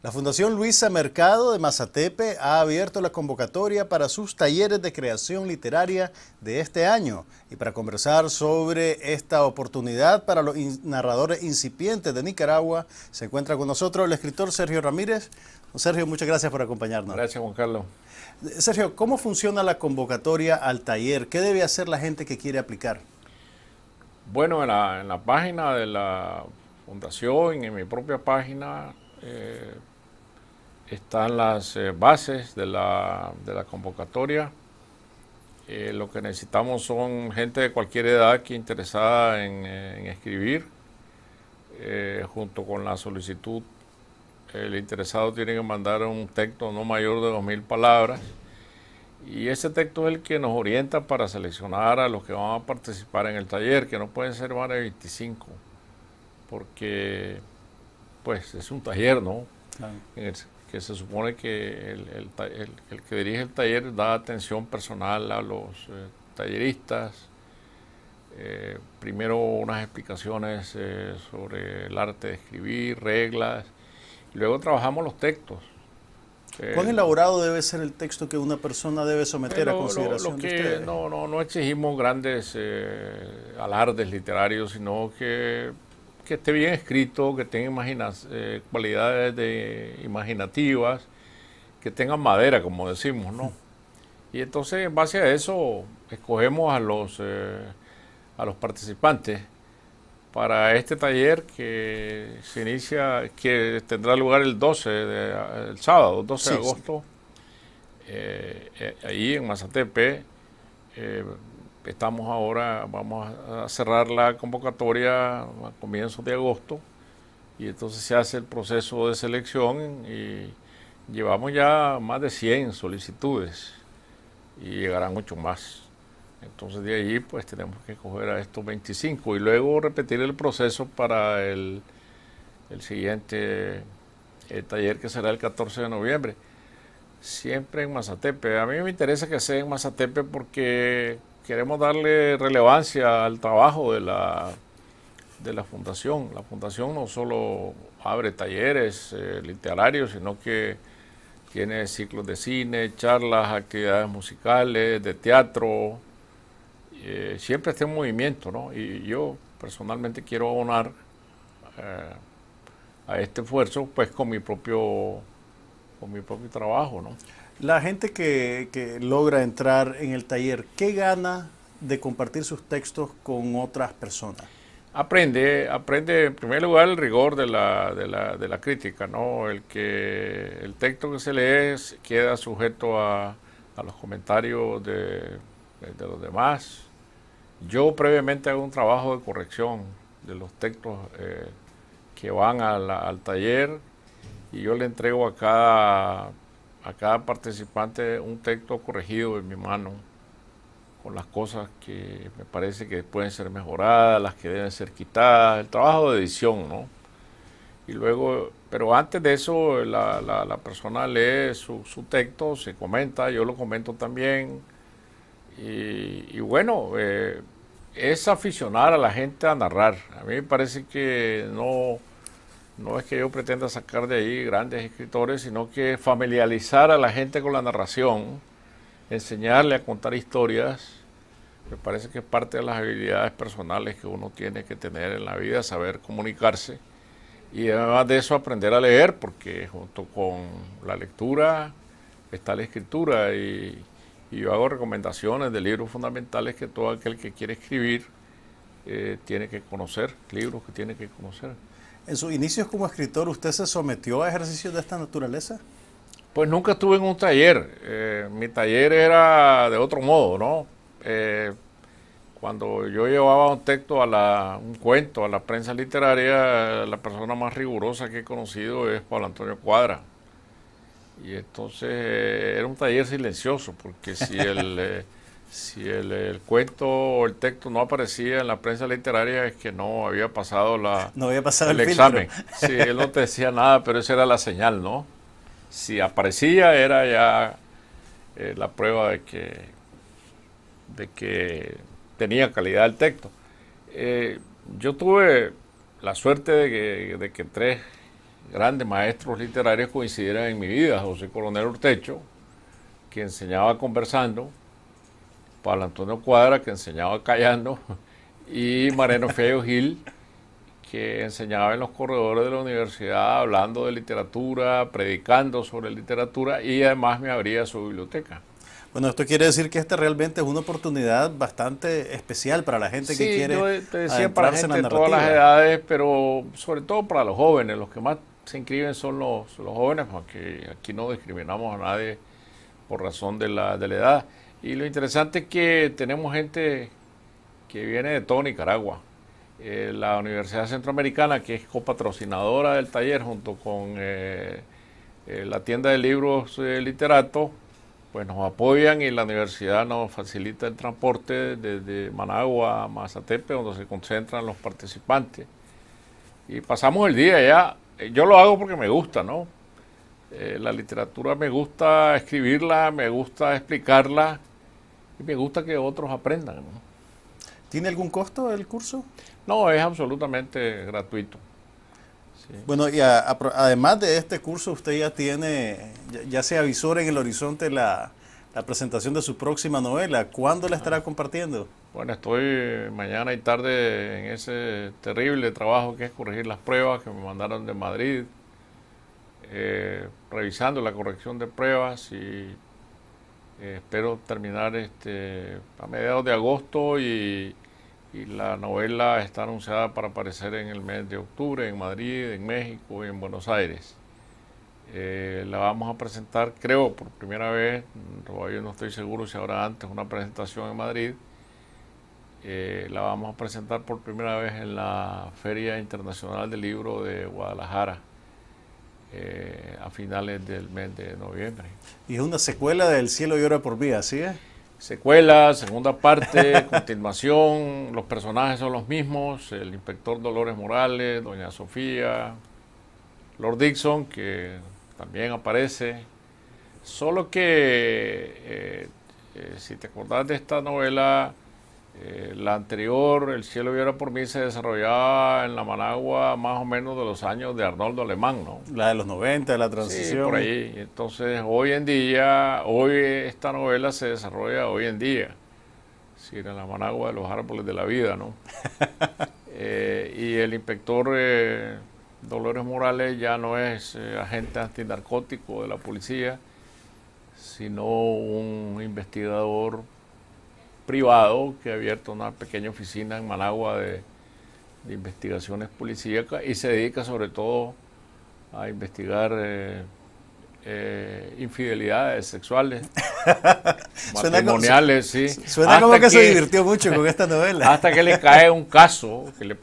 La Fundación Luisa Mercado de Mazatepe ha abierto la convocatoria para sus talleres de creación literaria de este año. Y para conversar sobre esta oportunidad para los narradores incipientes de Nicaragua, se encuentra con nosotros el escritor Sergio Ramírez. Sergio, muchas gracias por acompañarnos. Gracias, Juan Carlos. Sergio, ¿cómo funciona la convocatoria al taller? ¿Qué debe hacer la gente que quiere aplicar? Bueno, en la, página de la Fundación, en mi propia página, eh, están las eh, bases de la, de la convocatoria. Eh, lo que necesitamos son gente de cualquier edad que interesada en, eh, escribir. junto con la solicitud, el interesado tiene que mandar un texto no mayor de dos mil palabras. Y ese texto es el que nos orienta para seleccionar a los que van a participar en el taller, que no pueden ser más de 25, porque pues es un taller, ¿no? En el, que se supone que el, que dirige el taller da atención personal a los eh, talleristas, eh, primero unas explicaciones eh, sobre el arte de escribir, reglas, y luego trabajamos los textos. ¿Cuán elaborado debe ser el texto que una persona debe someter a consideración? que, no, no, no exigimos grandes alardes literarios, sino que que esté bien escrito, que tenga eh, cualidades imaginativas, que tenga madera, como decimos, ¿no? Y entonces, en base a eso, escogemos a los, eh, a los participantes para este taller que se inicia, que tendrá lugar el 12, de, el sábado, 12 de agosto, eh, ahí en Mazatepe. Estamos ahora, vamos a cerrar la convocatoria a comienzos de agosto y entonces se hace el proceso de selección y llevamos ya más de 100 solicitudes y llegarán mucho más. Entonces de ahí pues tenemos que coger a estos 25 y luego repetir el proceso para el, el siguiente taller que será el 14 de noviembre. Siempre en Mazatepe. A mí me interesa que sea en Mazatepe porque queremos darle relevancia al trabajo de la, de la fundación. La fundación no solo abre talleres eh, literarios, sino que tiene ciclos de cine, charlas, actividades musicales, de teatro. Eh, siempre está en movimiento, ¿no? Y yo personalmente quiero abonar eh, a este esfuerzo, pues con mi propio, con mi propio trabajo, ¿no? La gente que, logra entrar en el taller, ¿qué gana de compartir sus textos con otras personas? Aprende, aprende en primer lugar el rigor de la, crítica, ¿no? El que el texto que se lee queda sujeto a, los comentarios de, los demás, yo previamente hago un trabajo de corrección de los textos eh, que van al taller y yo le entrego a cada a cada participante un texto corregido en mi mano con las cosas que me parece que pueden ser mejoradas, las que deben ser quitadas, el trabajo de edición, ¿no? Y luego, pero antes de eso, la, persona lee su, su, texto, se comenta, yo lo comento también. Y, bueno, eh, es aficionar a la gente a narrar. A mí me parece que no, no es que yo pretenda sacar de ahí grandes escritores, sino que familiarizar a la gente con la narración, enseñarle a contar historias, me parece que es parte de las habilidades personales que uno tiene que tener en la vida, saber comunicarse y además de eso aprender a leer, porque junto con la lectura está la escritura y, yo hago recomendaciones de libros fundamentales que todo aquel que quiere escribir eh, tiene que conocer, libros que tiene que conocer. ¿En sus inicios como escritor usted se sometió a ejercicios de esta naturaleza? Pues nunca estuve en un taller. Eh, mi taller era de otro modo, ¿no? Eh, cuando yo llevaba un texto, a la, un cuento a la prensa literaria, la persona más rigurosa que he conocido es Pablo Antonio Cuadra. Y entonces eh, era un taller silencioso, porque si el, Si el, cuento o el texto no aparecía en la prensa literaria es que no había pasado la no había pasado el, examen. si sí, él no te decía nada, pero esa era la señal, ¿no? Si aparecía era ya eh, la prueba de que de que tenía calidad el texto. Eh, yo tuve la suerte de que, de que tres grandes maestros literarios coincidieran en mi vida. José Coronel Urtecho, que enseñaba conversando, Pablo Antonio Cuadra, que enseñaba callando, y Mareno Feo Gil, que enseñaba en los corredores de la universidad hablando de literatura, predicando sobre literatura y además me abría su biblioteca. Bueno, esto quiere decir que esta realmente es una oportunidad bastante especial para la gente que quiere. Yo te todas las edades, pero sobre todo para los jóvenes. Los que más se inscriben son los, jóvenes, porque aquí no discriminamos a nadie por razón de la, de la edad. Y lo interesante es que tenemos gente que viene de todo Nicaragua. Eh, la Universidad Centroamericana, que es copatrocinadora del taller junto con eh, eh, la tienda de libros Literato, pues nos apoyan y la universidad nos facilita el transporte desde Managua a Mazatepe, donde se concentran los participantes. Y pasamos el día ya. Yo lo hago porque me gusta, ¿no? la literatura me gusta escribirla, me gusta explicarla y me gusta que otros aprendan. ¿Tiene algún costo el curso? No, es absolutamente gratuito. Bueno, y además de este curso, usted ya tiene, ya, sea se en el horizonte la, presentación de su próxima novela. ¿Cuándo la estará compartiendo? Bueno, estoy mañana y tarde en ese terrible trabajo que es corregir las pruebas que me mandaron de Madrid, eh, revisando la corrección de pruebas y eh, espero terminar este, a mediados de agosto y, la novela está anunciada para aparecer en el mes de octubre en Madrid, en México y en Buenos Aires. Eh, la vamos a presentar, creo, por primera vez, todavía no estoy seguro si habrá antes una presentación en Madrid. Eh, la vamos a presentar por primera vez en la Feria Internacional del Libro de Guadalajara eh, a finales del mes de noviembre. Y es una secuela del Cielo llora por mí, ¿así es? Secuela, segunda parte, continuación, los personajes son los mismos, el inspector Dolores Morales, doña Sofía, Lord Dixon, que también aparece, solo que eh, eh, si te acordás de esta novela, eh, la anterior, El cielo viera por mí, se desarrollaba en la Managua más o menos de los años de Arnoldo Alemán, ¿no? La de los 90, de la transición. Sí, por ahí. Entonces, hoy en día, hoy esta novela se desarrolla hoy en día. Sí, en la Managua de los árboles de la vida, ¿no? Eh, y el inspector eh, Dolores Morales ya no es agente antinarcótico de la policía, sino un investigador privado que ha abierto una pequeña oficina en Managua de, investigaciones policíacas y se dedica sobre todo a investigar eh, eh, infidelidades sexuales, matrimoniales, suena como, sí. Suena que, se divirtió mucho con esta novela. Hasta que le cae un caso que le,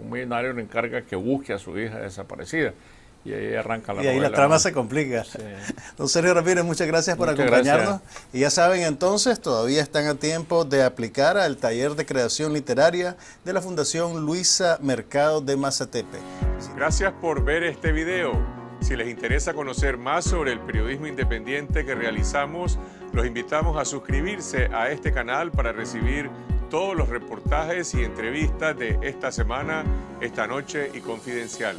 un millonario le encarga que busque a su hija desaparecida. Y ahí arranca la Y ahí la trama se complica. Don Sergio Ramírez, muchas gracias por acompañarnos. Y ya saben, entonces, todavía están a tiempo de aplicar al taller de creación literaria de la Fundación Luisa Mercado de Mazatepe. Gracias por ver este video. Si les interesa conocer más sobre el periodismo independiente que realizamos, los invitamos a suscribirse a este canal para recibir todos los reportajes y entrevistas de esta semana, esta noche y confidencial.